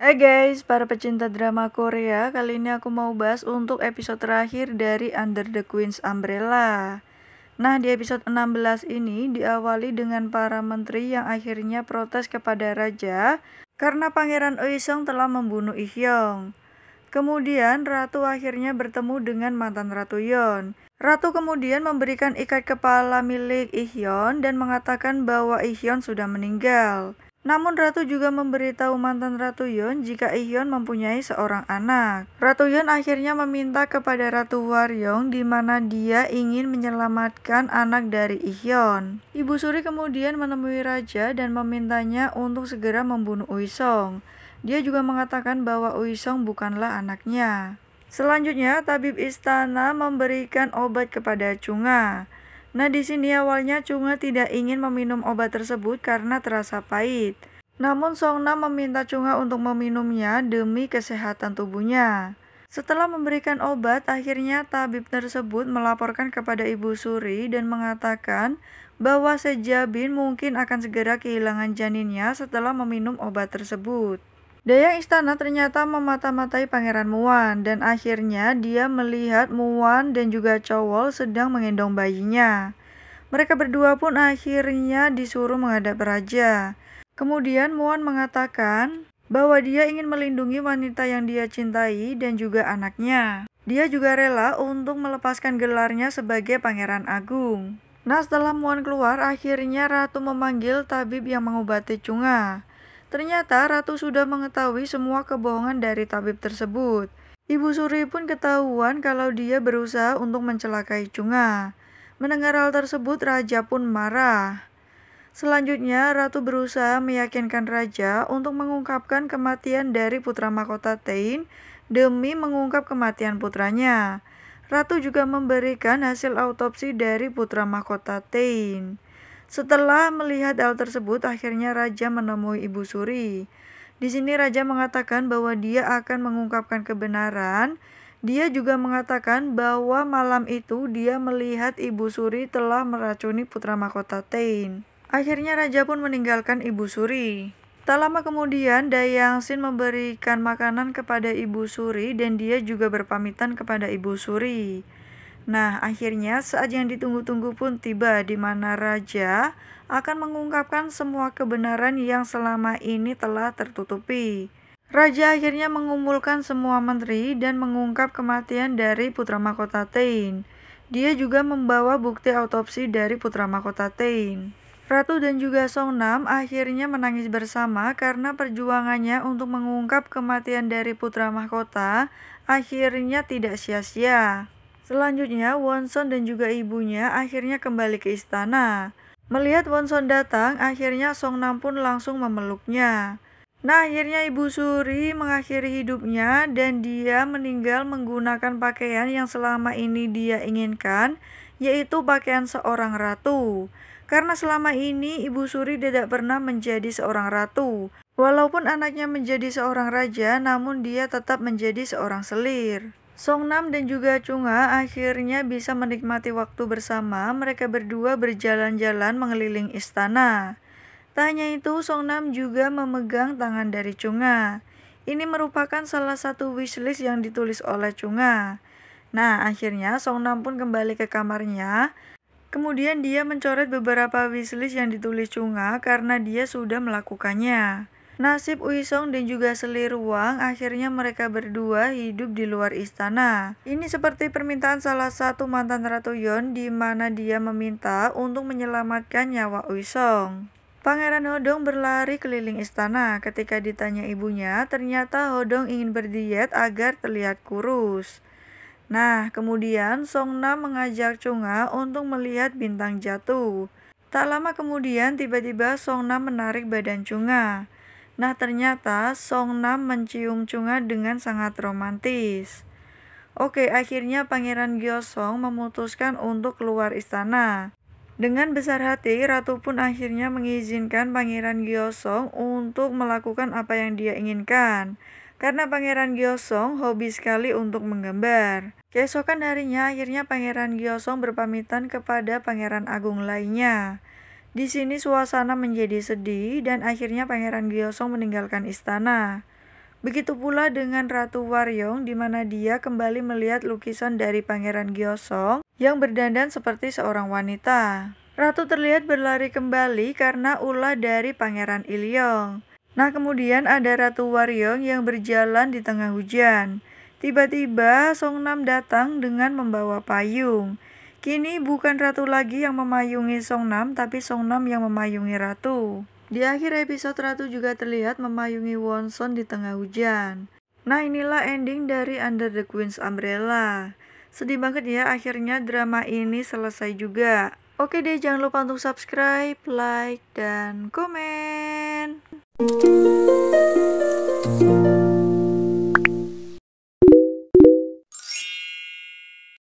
Hai guys, para pecinta drama Korea, kali ini aku mau bahas untuk episode terakhir dari Under the Queen's Umbrella. Nah, di episode 16 ini diawali dengan para menteri yang akhirnya protes kepada raja karena pangeran Oisong telah membunuh Ihyong. Kemudian ratu akhirnya bertemu dengan mantan ratu Yeon. Ratu kemudian memberikan ikat kepala milik Ihyong dan mengatakan bahwa Ihyong sudah meninggal. Namun Ratu juga memberitahu mantan Ratu Yun jika Ihyun mempunyai seorang anak. Ratu Yun akhirnya meminta kepada Ratu Waryong di mana dia ingin menyelamatkan anak dari Ihyun. Ibu Suri kemudian menemui Raja dan memintanya untuk segera membunuh Uisong. Dia juga mengatakan bahwa Uisong bukanlah anaknya. Selanjutnya, tabib istana memberikan obat kepada Chunga. Nah, di sini awalnya Chunga tidak ingin meminum obat tersebut karena terasa pahit. Namun Songnam meminta Chunga untuk meminumnya demi kesehatan tubuhnya. Setelah memberikan obat, akhirnya tabib tersebut melaporkan kepada Ibu Suri dan mengatakan bahwa Sejabin mungkin akan segera kehilangan janinnya setelah meminum obat tersebut. Dayang istana ternyata memata-matai Pangeran Muan dan akhirnya dia melihat Muan dan juga Cowol sedang mengendong bayinya. Mereka berdua pun akhirnya disuruh menghadap raja. Kemudian Muan mengatakan bahwa dia ingin melindungi wanita yang dia cintai dan juga anaknya. Dia juga rela untuk melepaskan gelarnya sebagai Pangeran Agung. Nah setelah Muan keluar, akhirnya Ratu memanggil tabib yang mengobati Cunga. Ternyata ratu sudah mengetahui semua kebohongan dari tabib tersebut. Ibu Suri pun ketahuan kalau dia berusaha untuk mencelakai Cunga. Mendengar hal tersebut, raja pun marah. Selanjutnya, ratu berusaha meyakinkan raja untuk mengungkapkan kematian dari putra mahkota Tain demi mengungkap kematian putranya. Ratu juga memberikan hasil autopsi dari putra mahkota Tain. Setelah melihat hal tersebut, akhirnya raja menemui Ibu Suri. Di sini raja mengatakan bahwa dia akan mengungkapkan kebenaran. Dia juga mengatakan bahwa malam itu dia melihat Ibu Suri telah meracuni putra mahkota Tain. Akhirnya raja pun meninggalkan Ibu Suri. Tak lama kemudian, Dayang Sin memberikan makanan kepada Ibu Suri dan dia juga berpamitan kepada Ibu Suri. Nah, akhirnya saat yang ditunggu-tunggu pun tiba di mana raja akan mengungkapkan semua kebenaran yang selama ini telah tertutupi. Raja akhirnya mengumpulkan semua menteri dan mengungkap kematian dari putra mahkota Tain. Dia juga membawa bukti autopsi dari putra mahkota Tain. Ratu dan juga Song Nam akhirnya menangis bersama karena perjuangannya untuk mengungkap kematian dari putra mahkota akhirnya tidak sia-sia. Selanjutnya, Wonson dan juga ibunya akhirnya kembali ke istana. Melihat Wonson datang, akhirnya Song Nam pun langsung memeluknya. Nah, akhirnya Ibu Suri mengakhiri hidupnya dan dia meninggal menggunakan pakaian yang selama ini dia inginkan, yaitu pakaian seorang ratu. Karena selama ini Ibu Suri tidak pernah menjadi seorang ratu. Walaupun anaknya menjadi seorang raja, namun dia tetap menjadi seorang selir. Songnam dan juga Chunga akhirnya bisa menikmati waktu bersama. Mereka berdua berjalan-jalan mengeliling istana. Tak hanya itu, Songnam juga memegang tangan dari Chunga. Ini merupakan salah satu wishlist yang ditulis oleh Chunga. Nah, akhirnya Songnam pun kembali ke kamarnya. Kemudian dia mencoret beberapa wishlist yang ditulis Chunga karena dia sudah melakukannya. Nasib Uisong dan juga selir Wang akhirnya mereka berdua hidup di luar istana. Ini seperti permintaan salah satu mantan Ratu Yon di mana dia meminta untuk menyelamatkan nyawa Uisong. Pangeran Hodong berlari keliling istana. Ketika ditanya ibunya, ternyata Hodong ingin berdiet agar terlihat kurus. Nah, kemudian Song Songna mengajak Chunga untuk melihat bintang jatuh. Tak lama kemudian, tiba-tiba Song Songna menarik badan Chunga. Nah ternyata Song Nam mencium Chunga dengan sangat romantis. Oke, akhirnya Pangeran Gyosong memutuskan untuk keluar istana. Dengan besar hati, Ratu pun akhirnya mengizinkan Pangeran Gyosong untuk melakukan apa yang dia inginkan. Karena Pangeran Gyosong hobi sekali untuk menggambar. Keesokan harinya, akhirnya Pangeran Gyosong berpamitan kepada Pangeran Agung lainnya. Di sini suasana menjadi sedih dan akhirnya Pangeran Gyeongsong meninggalkan istana. Begitu pula dengan Ratu Waryong di mana dia kembali melihat lukisan dari Pangeran Gyeongsong yang berdandan seperti seorang wanita. Ratu terlihat berlari kembali karena ulah dari Pangeran Ilyong. Nah kemudian ada Ratu Waryong yang berjalan di tengah hujan. Tiba-tiba Songnam datang dengan membawa payung. Kini bukan ratu lagi yang memayungi Songnam, tapi Songnam yang memayungi ratu. Di akhir episode ratu juga terlihat memayungi Wonson di tengah hujan. Nah inilah ending dari Under the Queen's Umbrella. Sedih banget ya akhirnya drama ini selesai juga. Oke deh jangan lupa untuk subscribe, like, dan komen.